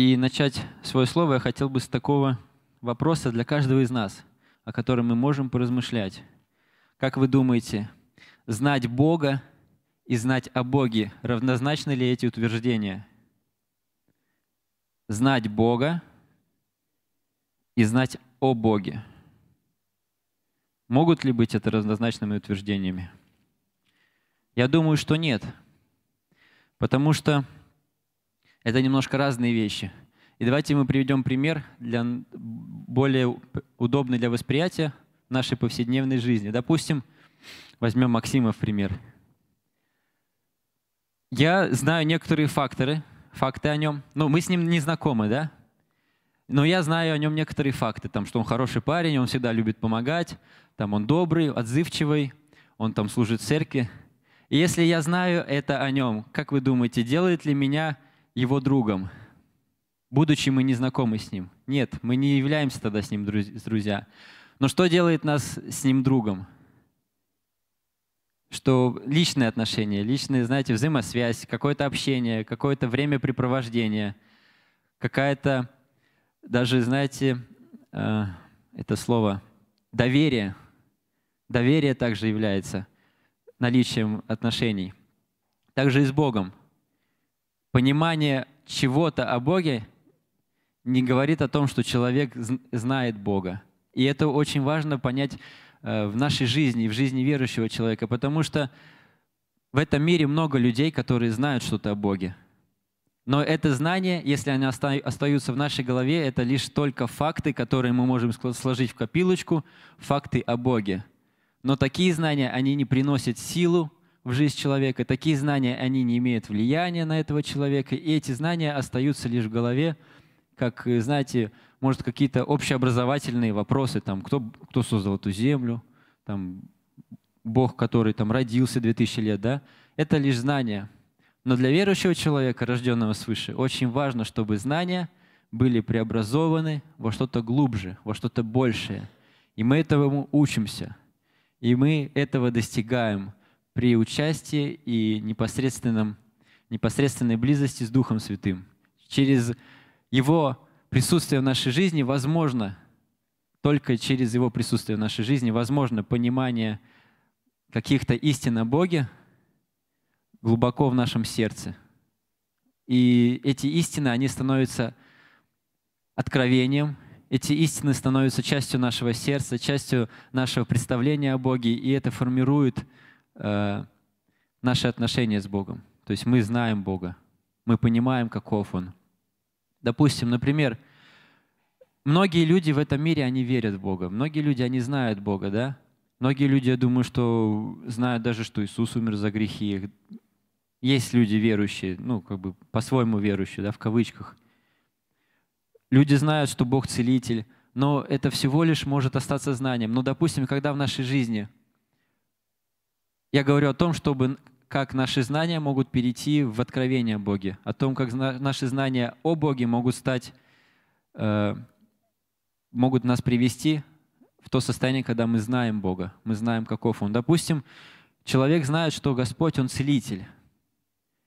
И начать свое слово я хотел бы с такого вопроса для каждого из нас, о котором мы можем поразмышлять. Как вы думаете, знать Бога и знать о Боге, равнозначны ли эти утверждения? Знать Бога и знать о Боге. Могут ли быть это равнозначными утверждениями? Я думаю, что нет. Потому что это немножко разные вещи. И давайте мы приведем пример для более удобный для восприятия нашей повседневной жизни. Допустим, возьмем Максима в пример. Я знаю некоторые факторы, факты о нем. Ну, мы с ним не знакомы, да? Но я знаю о нем некоторые факты, там, что он хороший парень, он всегда любит помогать, там, он добрый, отзывчивый, он там служит в церкви. И если я знаю это о нем, как вы думаете, делает ли меня его другом, будучи мы не знакомы с ним. Нет, мы не являемся тогда с ним друзья. Но что делает нас с ним другом? Что личные отношения, личные, знаете, взаимосвязь, какое-то общение, какое-то времяпрепровождение, какая-то даже, знаете, э, это слово доверие. Доверие также является наличием отношений. Также и с Богом. Понимание чего-то о Боге не говорит о том, что человек знает Бога. И это очень важно понять э, в нашей жизни, в жизни верующего человека, потому что в этом мире много людей, которые знают что-то о Боге. Но это знание, если они остаются в нашей голове, это лишь только факты, которые мы можем сложить в копилочку, факты о Боге. Но такие знания, они не приносят силу, в жизнь человека, такие знания, они не имеют влияния на этого человека, и эти знания остаются лишь в голове, как, знаете, может, какие-то общеобразовательные вопросы, там, кто, кто создал эту землю, там, Бог, который там родился 2000 лет, да, это лишь знания. Но для верующего человека, рожденного свыше, очень важно, чтобы знания были преобразованы во что-то глубже, во что-то большее. И мы этому учимся, и мы этого достигаем – при участии и непосредственном, непосредственной близости с Духом Святым. Через Его присутствие в нашей жизни возможно, только через Его присутствие в нашей жизни возможно понимание каких-то истин о Боге глубоко в нашем сердце. И эти истины, они становятся откровением, эти истины становятся частью нашего сердца, частью нашего представления о Боге, и это формирует э, наши отношения с Богом. То есть мы знаем Бога, мы понимаем, каков Он. Допустим, например, многие люди в этом мире, они верят в Бога. Многие люди, они знают Бога, да? Многие люди, я думаю, что знают даже, что Иисус умер за грехи их. Есть люди верующие, ну, как бы по-своему верующие, да, в кавычках. Люди знают, что Бог целитель, но это всего лишь может остаться знанием. Но, ну, допустим, когда в нашей жизни я говорю о том, чтобы как наши знания могут перейти в откровение о Боге, о том, как наши знания о Боге могут стать, э, могут нас привести в то состояние, когда мы знаем Бога, мы знаем, каков Он. Допустим, человек знает, что Господь, Он целитель.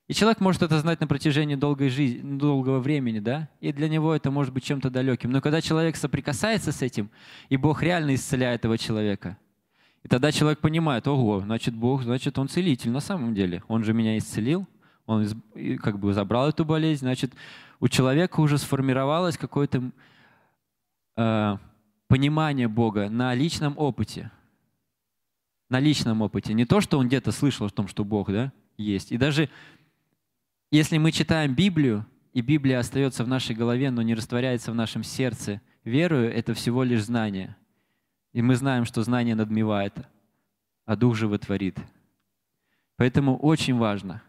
И человек может это знать на протяжении долгой жизни, долгого времени, да? И для него это может быть чем-то далеким. Но когда человек соприкасается с этим, и Бог реально исцеляет этого человека – и тогда человек понимает, ого, значит Бог, значит Он целитель на самом деле. Он же меня исцелил, Он как бы забрал эту болезнь. Значит, у человека уже сформировалось какое-то э, понимание Бога на личном опыте. На личном опыте. Не то, что он где-то слышал о том, что Бог да, есть. И даже если мы читаем Библию, и Библия остается в нашей голове, но не растворяется в нашем сердце, верую — это всего лишь знание — и мы знаем, что знание надмевает, а Дух животворит. Поэтому очень важно,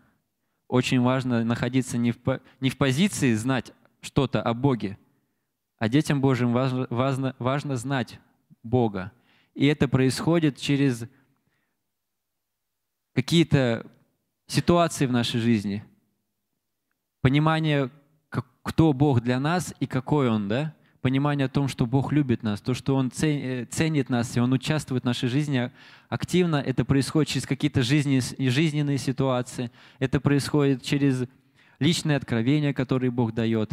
очень важно находиться не в, не в позиции знать что-то о Боге, а детям Божьим важно, важно, важно знать Бога. И это происходит через какие-то ситуации в нашей жизни, понимание, кто Бог для нас и какой Он, да? понимание о том, что Бог любит нас, то, что Он э, ценит нас, и Он участвует в нашей жизни активно, это происходит через какие-то жизненные ситуации, это происходит через личные откровения, которые Бог дает.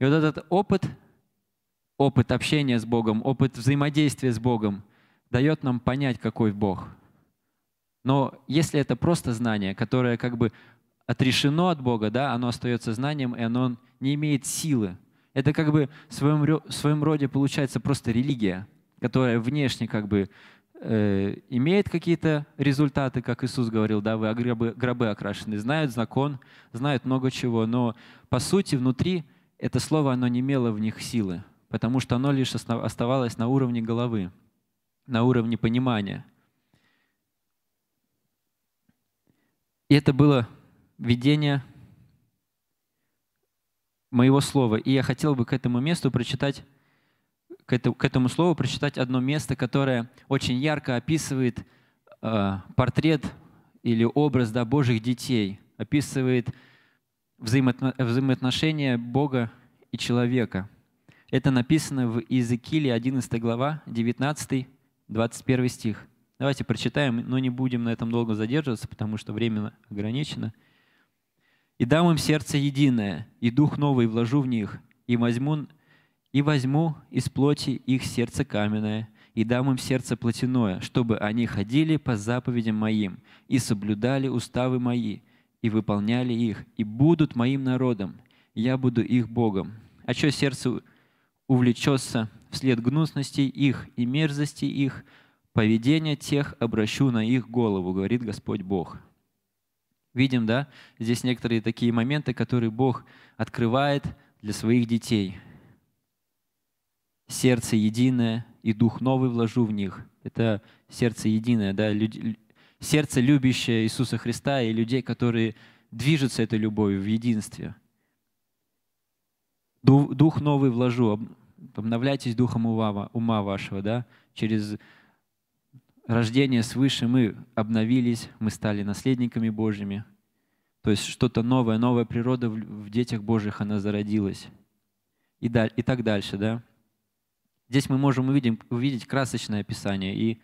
И вот этот опыт, опыт общения с Богом, опыт взаимодействия с Богом дает нам понять, какой Бог. Но если это просто знание, которое как бы отрешено от Бога, да, оно остается знанием, и оно не имеет силы – это как бы в своем, в своем роде получается просто религия, которая внешне как бы э, имеет какие-то результаты, как Иисус говорил, да, вы гробы, гробы окрашены, знают закон, знают много чего, но по сути внутри это слово, оно не имело в них силы, потому что оно лишь оставалось на уровне головы, на уровне понимания. И это было видение моего слова. И я хотел бы к этому месту прочитать, к, этому, к этому слову прочитать одно место, которое очень ярко описывает э, портрет или образ да, Божьих детей, описывает взаимоотно, взаимоотношения Бога и человека. Это написано в Иезекииле 11 глава, 19-21 стих. Давайте прочитаем, но не будем на этом долго задерживаться, потому что время ограничено – и дам им сердце единое, и дух новый вложу в них, и возьму, и возьму из плоти их сердце каменное, и дам им сердце плотяное, чтобы они ходили по заповедям моим, и соблюдали уставы мои, и выполняли их, и будут моим народом, я буду их Богом. А что сердце увлечется вслед гнусности их и мерзости их, поведение тех обращу на их голову, говорит Господь Бог». Видим, да, здесь некоторые такие моменты, которые Бог открывает для своих детей. Сердце единое, и дух новый вложу в них. Это сердце единое, да, люди, сердце, любящее Иисуса Христа и людей, которые движутся этой любовью в единстве. Дух новый вложу, обновляйтесь духом ума, ума вашего, да, через рождение свыше, мы обновились, мы стали наследниками Божьими. То есть что-то новое, новая природа в детях Божьих, она зародилась. И, так дальше, да? Здесь мы можем увидеть, увидеть красочное описание. И,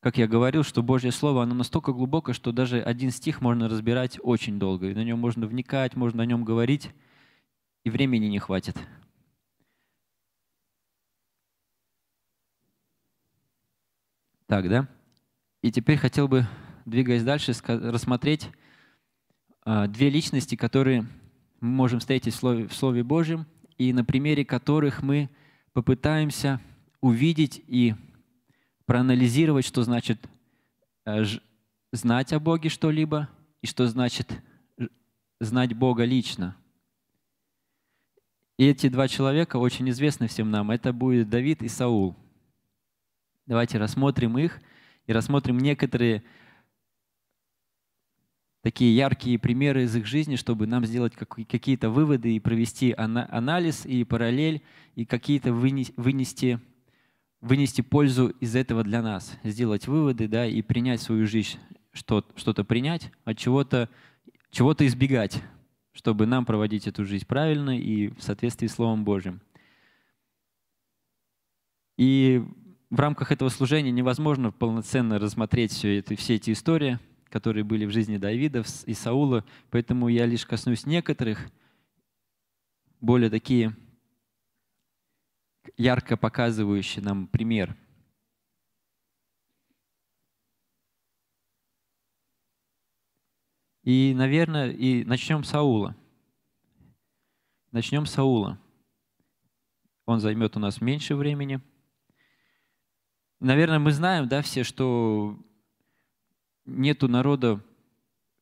как я говорил, что Божье Слово, оно настолько глубоко, что даже один стих можно разбирать очень долго. И на нем можно вникать, можно о нем говорить, и времени не хватит. Так, да? И теперь хотел бы, двигаясь дальше, рассмотреть а, две личности, которые мы можем встретить в Слове, в Слове Божьем, и на примере которых мы попытаемся увидеть и проанализировать, что значит э, знать о Боге что-либо и что значит знать Бога лично. И эти два человека очень известны всем нам. Это будет Давид и Саул – Давайте рассмотрим их и рассмотрим некоторые такие яркие примеры из их жизни, чтобы нам сделать какие-то выводы и провести анализ и параллель, и какие-то вынести, вынести пользу из этого для нас, сделать выводы да, и принять свою жизнь, что-то принять, от чего-то чего -то избегать, чтобы нам проводить эту жизнь правильно и в соответствии с Словом Божьим. И в рамках этого служения невозможно полноценно рассмотреть все, это, все эти истории, которые были в жизни Давида и Саула, поэтому я лишь коснусь некоторых, более такие ярко показывающие нам пример. И, наверное, и начнем с Саула. Начнем с Саула. Он займет у нас меньше времени – Наверное, мы знаем, да, все, что нету народа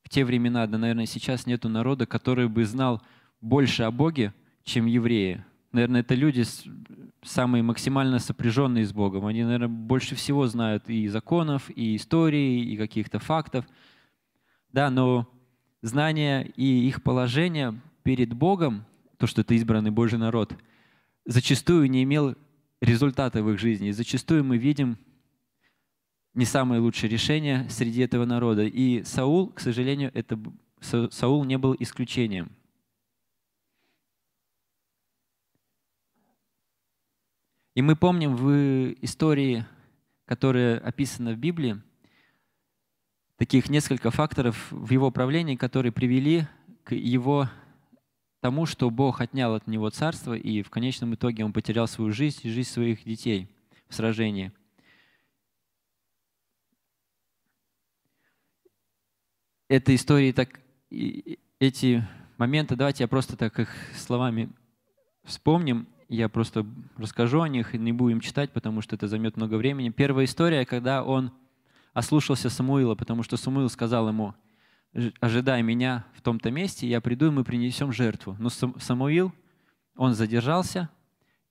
в те времена, да, наверное, сейчас нету народа, который бы знал больше о Боге, чем евреи. Наверное, это люди самые максимально сопряженные с Богом. Они, наверное, больше всего знают и законов, и истории, и каких-то фактов. Да, но знания и их положение перед Богом, то, что это избранный Божий народ, зачастую не имел результаты в их жизни. И зачастую мы видим не самые лучшие решения среди этого народа. И Саул, к сожалению, это, Саул не был исключением. И мы помним в истории, которая описана в Библии, таких несколько факторов в его правлении, которые привели к его тому, что Бог отнял от него царство, и в конечном итоге он потерял свою жизнь и жизнь своих детей в сражении. Эта история так... Эти моменты, давайте я просто так их словами вспомним. Я просто расскажу о них, и не будем читать, потому что это займет много времени. Первая история, когда он ослушался Самуила, потому что Самуил сказал ему — ожидай меня в том-то месте, я приду, и мы принесем жертву. Но Самуил, он задержался,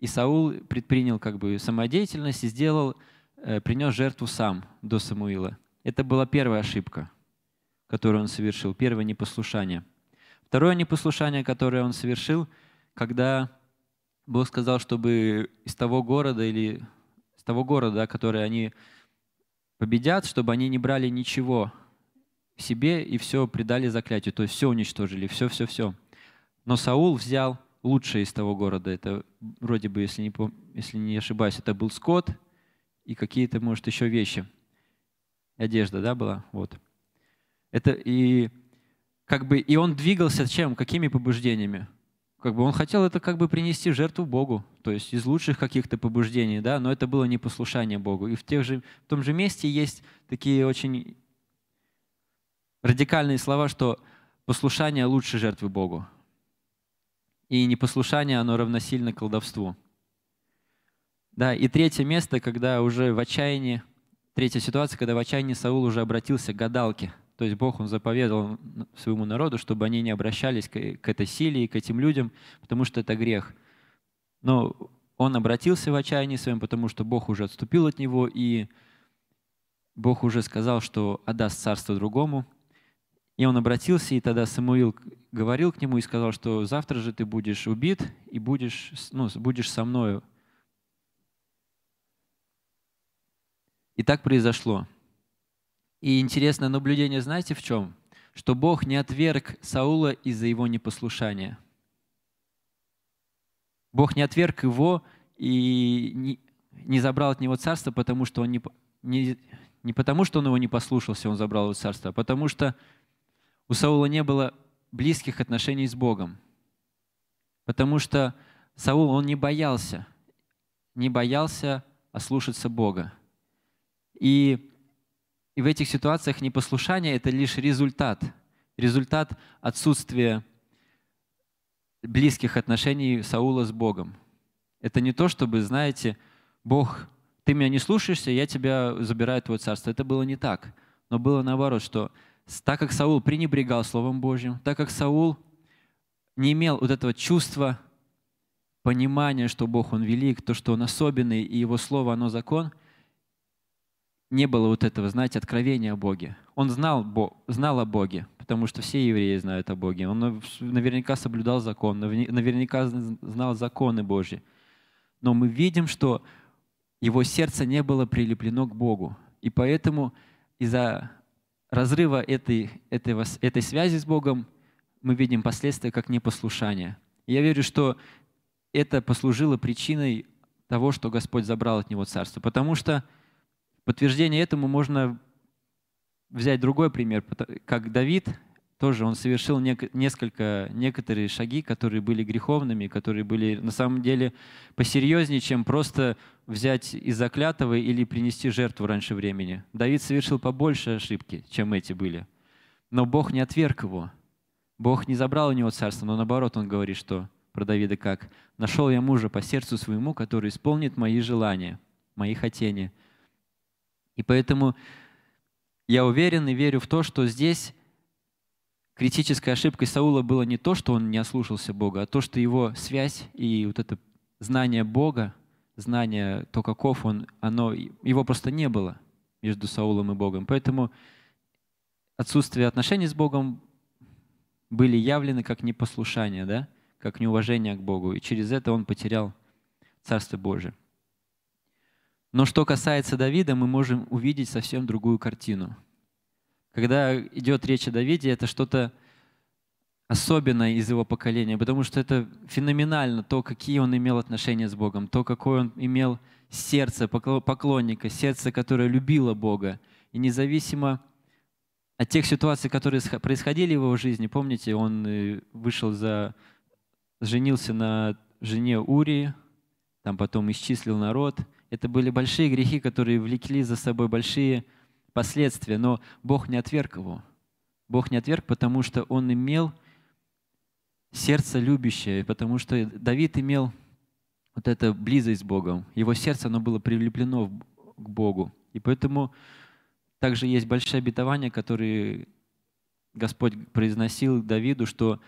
и Саул предпринял как бы самодеятельность и сделал, э, принес жертву сам до Самуила. Это была первая ошибка, которую он совершил, первое непослушание. Второе непослушание, которое он совершил, когда Бог сказал, чтобы из того города или из того города, который они победят, чтобы они не брали ничего себе и все предали заклятию, то есть все уничтожили, все-все-все. Но Саул взял лучшее из того города. Это вроде бы, если не, пом- если не ошибаюсь, это был скот и какие-то, может, еще вещи. Одежда, да, была? Вот. Это и как бы, и он двигался чем? Какими побуждениями? Как бы он хотел это как бы принести жертву Богу, то есть из лучших каких-то побуждений, да, но это было непослушание Богу. И в, тех же, в том же месте есть такие очень радикальные слова, что послушание лучше жертвы Богу. И непослушание, оно равносильно колдовству. Да, и третье место, когда уже в отчаянии, третья ситуация, когда в отчаянии Саул уже обратился к гадалке. То есть Бог, он заповедал своему народу, чтобы они не обращались к этой силе и к этим людям, потому что это грех. Но он обратился в отчаянии своем, потому что Бог уже отступил от него, и Бог уже сказал, что отдаст царство другому, и он обратился, и тогда Самуил говорил к нему и сказал, что завтра же ты будешь убит и будешь, ну, будешь со мною. И так произошло. И интересное наблюдение, знаете, в чем? Что Бог не отверг Саула из-за его непослушания. Бог не отверг его и не, забрал от него царство, потому что он не, не, не потому, что он его не послушался, он забрал его царство, а потому что у Саула не было близких отношений с Богом, потому что Саул, он не боялся, не боялся ослушаться Бога. И, и в этих ситуациях непослушание — это лишь результат, результат отсутствия близких отношений Саула с Богом. Это не то, чтобы, знаете, Бог, ты меня не слушаешься, я тебя забираю твое царство. Это было не так. Но было наоборот, что так как Саул пренебрегал Словом Божьим, так как Саул не имел вот этого чувства понимания, что Бог, Он велик, то, что Он особенный, и Его Слово, оно закон, не было вот этого, знаете, откровения о Боге. Он знал, БО, знал о Боге, потому что все евреи знают о Боге. Он наверняка соблюдал закон, наверняка знал законы Божьи. Но мы видим, что его сердце не было прилеплено к Богу. И поэтому из-за разрыва этой, этой, этой связи с Богом мы видим последствия как непослушание. И я верю, что это послужило причиной того, что Господь забрал от него царство. Потому что подтверждение этому можно взять другой пример, как Давид тоже он совершил нек- несколько, некоторые шаги, которые были греховными, которые были на самом деле посерьезнее, чем просто взять из заклятого или принести жертву раньше времени. Давид совершил побольше ошибки, чем эти были. Но Бог не отверг его. Бог не забрал у него царство, но наоборот он говорит, что про Давида как «Нашел я мужа по сердцу своему, который исполнит мои желания, мои хотения». И поэтому я уверен и верю в то, что здесь критической ошибкой Саула было не то, что он не ослушался Бога, а то, что его связь и вот это знание Бога, знание то, каков он, оно, его просто не было между Саулом и Богом. Поэтому отсутствие отношений с Богом были явлены как непослушание, да? как неуважение к Богу. И через это он потерял Царство Божие. Но что касается Давида, мы можем увидеть совсем другую картину – когда идет речь о Давиде, это что-то особенное из его поколения, потому что это феноменально то, какие он имел отношения с Богом, то, какое он имел сердце поклонника, сердце, которое любило Бога. И независимо от тех ситуаций, которые происходили в его жизни, помните, он э, вышел за... женился на жене Урии, там потом исчислил народ. Это были большие грехи, которые влекли за собой большие последствия, но Бог не отверг его. Бог не отверг, потому что он имел сердце любящее, потому что Давид имел вот эту близость с Богом. Его сердце, оно было прилеплено к Богу. И поэтому также есть большие обетования, которые Господь произносил Давиду, что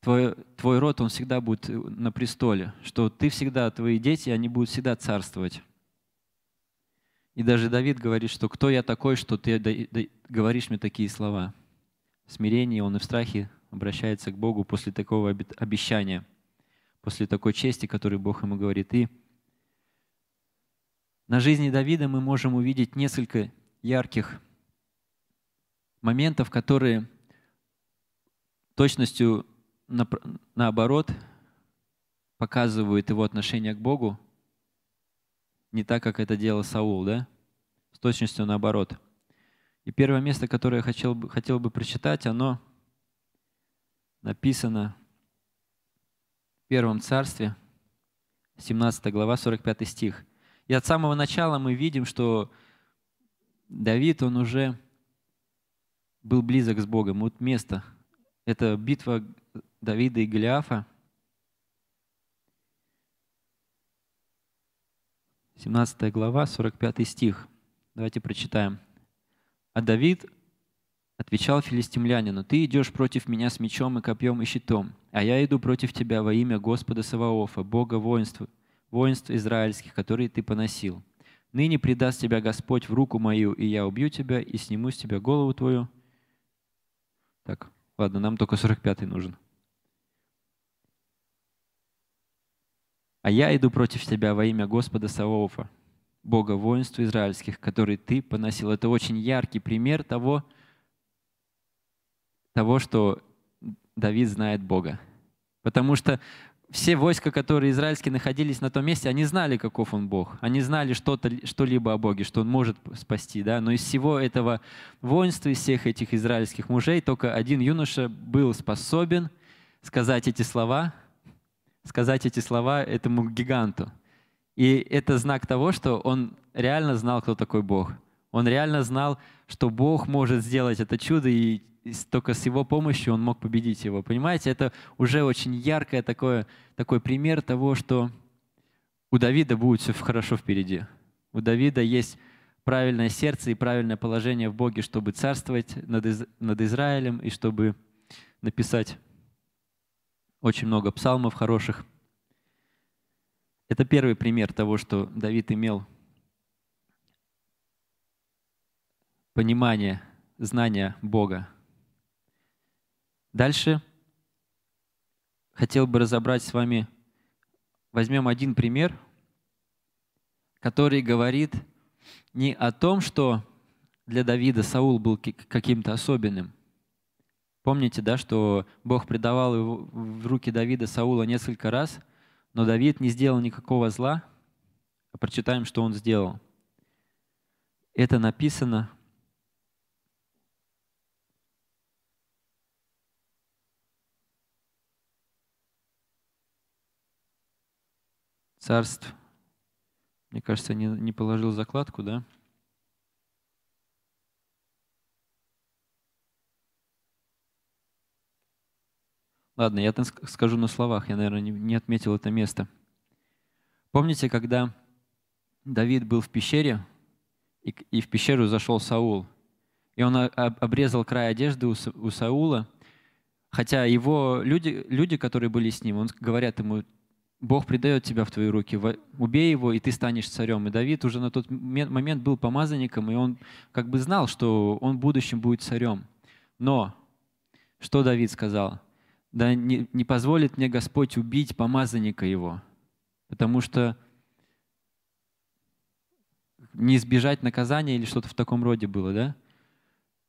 твой, твой род, он всегда будет на престоле, что ты всегда, твои дети, они будут всегда царствовать. И даже Давид говорит, что кто я такой, что ты говоришь мне такие слова. В смирении он и в страхе обращается к Богу после такого обещания, после такой чести, которую Бог ему говорит. И на жизни Давида мы можем увидеть несколько ярких моментов, которые точностью наоборот показывают его отношение к Богу – не так, как это делал Саул, да? С точностью наоборот. И первое место, которое я хотел бы, хотел бы прочитать, оно написано в Первом Царстве, 17 глава, 45 стих. И от самого начала мы видим, что Давид, он уже был близок с Богом. Вот место. Это битва Давида и Голиафа – 17 глава, 45 стих. Давайте прочитаем. «А Давид отвечал филистимлянину, «Ты идешь против меня с мечом и копьем и щитом, а я иду против тебя во имя Господа Саваофа, Бога воинств, воинств израильских, которые ты поносил. Ныне предаст тебя Господь в руку мою, и я убью тебя, и сниму с тебя голову твою». Так, ладно, нам только 45-й нужен. А я иду против тебя во имя Господа Саваофа, Бога воинств израильских, который ты поносил. Это очень яркий пример того, того, что Давид знает Бога. Потому что все войска, которые израильские находились на том месте, они знали, каков он Бог. Они знали что-то, что-либо о Боге, что он может спасти. Да? Но из всего этого воинства, из всех этих израильских мужей, только один юноша был способен сказать эти слова, сказать эти слова этому гиганту. И это знак того, что он реально знал, кто такой Бог. Он реально знал, что Бог может сделать это чудо, и только с его помощью он мог победить его. Понимаете, это уже очень яркое такое, такой пример того, что у Давида будет все хорошо впереди. У Давида есть правильное сердце и правильное положение в Боге, чтобы царствовать над, Из... над Израилем и чтобы написать очень много псалмов хороших. Это первый пример того, что Давид имел понимание, знание Бога. Дальше хотел бы разобрать с вами, возьмем один пример, который говорит не о том, что для Давида Саул был каким-то особенным – Помните, да, что Бог предавал в руки Давида Саула несколько раз, но Давид не сделал никакого зла. А прочитаем, что он сделал. Это написано Царств. Мне кажется, не, не положил закладку, да? Ладно, я это скажу на словах, я, наверное, не отметил это место. Помните, когда Давид был в пещере, и в пещеру зашел Саул, и он обрезал край одежды у Саула, хотя его люди, люди, которые были с ним, он, говорят ему, Бог предает тебя в твои руки, убей его, и ты станешь царем. И Давид уже на тот момент был помазанником, и он как бы знал, что он в будущем будет царем. Но что Давид сказал? да не, не позволит мне Господь убить помазанника его, потому что не избежать наказания или что-то в таком роде было, да?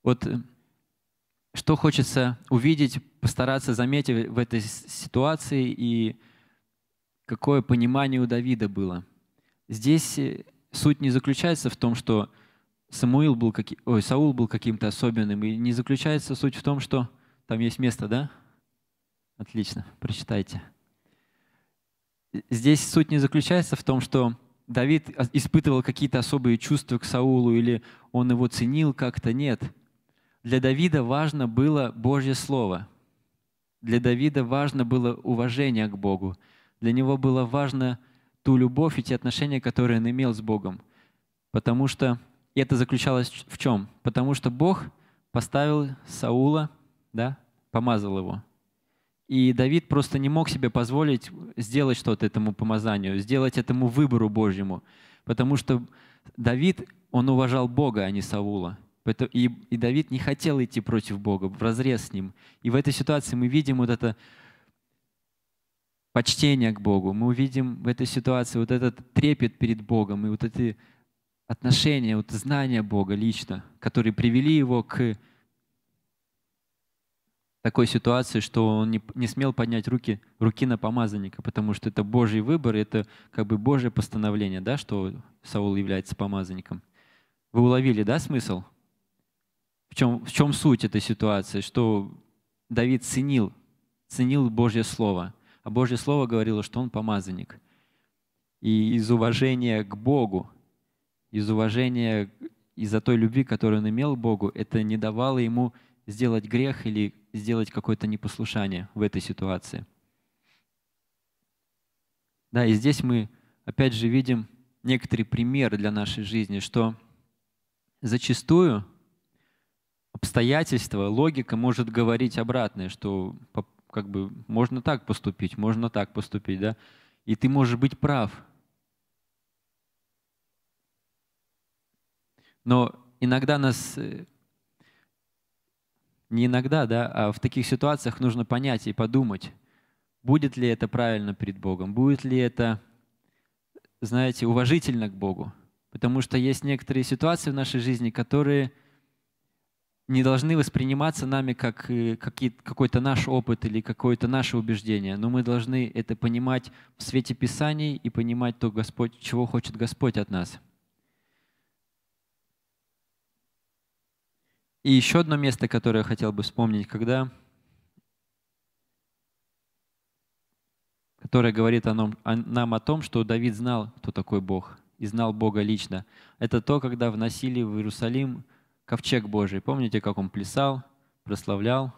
Вот э, что хочется увидеть, постараться заметить в этой ситуации и какое понимание у Давида было. Здесь э, суть не заключается в том, что Самуил был каки... Ой, Саул был каким-то особенным, и не заключается суть в том, что там есть место, да? Отлично, прочитайте. Э, здесь суть не заключается в том, что Давид испытывал какие-то особые чувства к Саулу или он его ценил как-то. Нет. Для Давида важно было Божье Слово. Для Давида важно было уважение к Богу. Для него было важно ту любовь и те отношения, которые он имел с Богом. Потому что и это заключалось в чем? Потому что Бог поставил Саула, да, помазал его. И Давид просто не мог себе позволить сделать что-то этому помазанию, сделать этому выбору Божьему. Потому что Давид, он уважал Бога, а не Саула. И, Давид не хотел идти против Бога, в разрез с ним. И в этой ситуации мы видим вот это почтение к Богу, мы увидим в этой ситуации вот этот трепет перед Богом и вот эти отношения, вот знания Бога лично, которые привели его к такой ситуации, что он не, не смел поднять руки, руки на помазанника, потому что это Божий выбор, это как бы Божье постановление, да, что Саул является помазанником. Вы уловили, да, смысл? В чем, в чем суть этой ситуации? Что Давид ценил, ценил Божье Слово, а Божье Слово говорило, что он помазанник. И из уважения к Богу, из уважения из-за той любви, которую он имел к Богу, это не давало ему сделать грех или сделать какое-то непослушание в этой ситуации. Да, и здесь мы опять же видим некоторые примеры для нашей жизни, что зачастую обстоятельства, логика может говорить обратное, что как бы можно так поступить, можно так поступить, да, и ты можешь быть прав. Но иногда нас э, не иногда, да, а в таких ситуациях нужно понять и подумать, будет ли это правильно перед Богом, будет ли это, знаете, уважительно к Богу. Потому что есть некоторые ситуации в нашей жизни, которые не должны восприниматься нами как э, какой-то наш опыт или какое-то наше убеждение, но мы должны это понимать в свете Писаний и понимать то, Господь, чего хочет Господь от нас. И еще одно место, которое я хотел бы вспомнить, когда, которое говорит о нам, о, нам о том, что Давид знал, кто такой Бог, и знал Бога лично. Это то, когда вносили в Иерусалим ковчег Божий. Помните, как он плясал, прославлял,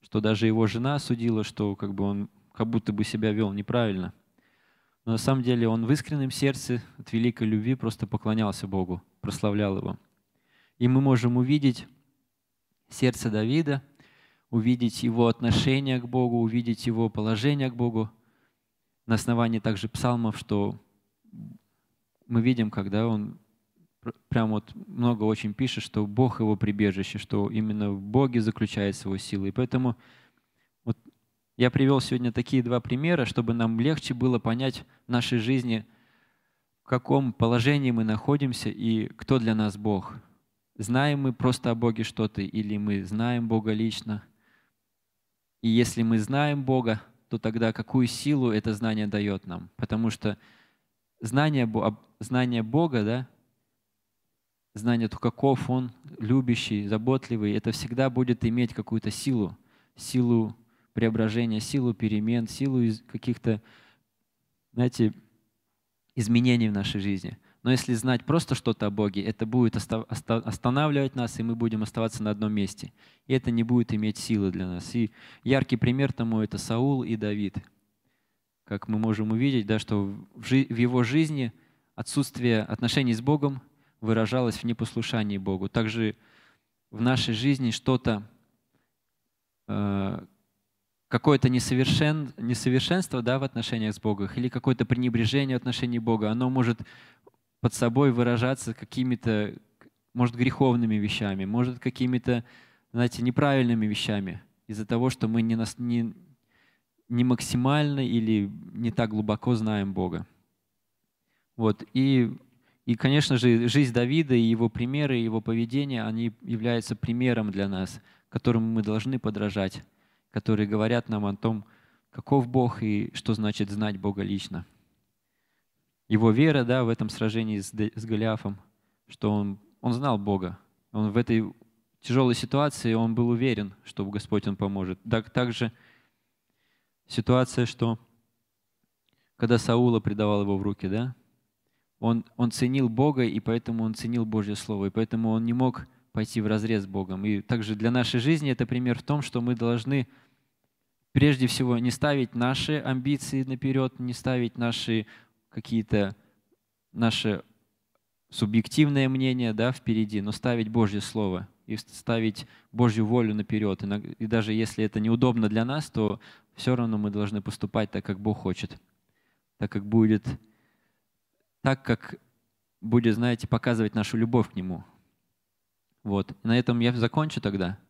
что даже его жена судила, что как бы он как будто бы себя вел неправильно. Но на самом деле он в искреннем сердце от великой любви просто поклонялся Богу, прославлял его. И мы можем увидеть сердце Давида, увидеть его отношение к Богу, увидеть его положение к Богу. На основании также псалмов, что мы видим, когда он прям вот много очень пишет, что Бог его прибежище, что именно в Боге заключается его сила. И поэтому вот я привел сегодня такие два примера, чтобы нам легче было понять в нашей жизни, в каком положении мы находимся и кто для нас Бог – знаем мы просто о Боге что-то или мы знаем Бога лично. И если мы знаем Бога, то тогда какую силу это знание дает нам? Потому что знание, знание Бога, да, знание, то каков Он, любящий, заботливый, это всегда будет иметь какую-то силу, силу преображения, силу перемен, силу каких-то, знаете, изменений в нашей жизни – но если знать просто что-то о Боге, это будет останавливать нас, и мы будем оставаться на одном месте. И это не будет иметь силы для нас. И яркий пример тому это Саул и Давид. Как мы можем увидеть, да, что в, его жизни отсутствие отношений с Богом выражалось в непослушании Богу. Также в нашей жизни что-то, э, какое-то несовершен, несовершенство да, в отношениях с Богом или какое-то пренебрежение в отношении Бога, оно может под собой выражаться какими-то, может, греховными вещами, может, какими-то, знаете, неправильными вещами из-за того, что мы не, нас, не, не максимально или не так глубоко знаем Бога. Вот. И, и, конечно же, жизнь Давида и его примеры, и его поведение, они являются примером для нас, которому мы должны подражать, которые говорят нам о том, каков Бог и что значит знать Бога лично его вера да, в этом сражении с, с Голиафом, что он, он знал Бога. Он в этой тяжелой ситуации, он был уверен, что Господь он поможет. Так, также ситуация, что когда Саула предавал его в руки, да, он, он ценил Бога, и поэтому он ценил Божье Слово, и поэтому он не мог пойти в разрез с Богом. И также для нашей жизни это пример в том, что мы должны прежде всего не ставить наши амбиции наперед, не ставить наши какие-то наши субъективное мнение да, впереди, но ставить Божье Слово и ставить Божью волю наперед. И даже если это неудобно для нас, то все равно мы должны поступать так, как Бог хочет, так, как будет, так, как будет, знаете, показывать нашу любовь к Нему. Вот. на этом я закончу тогда.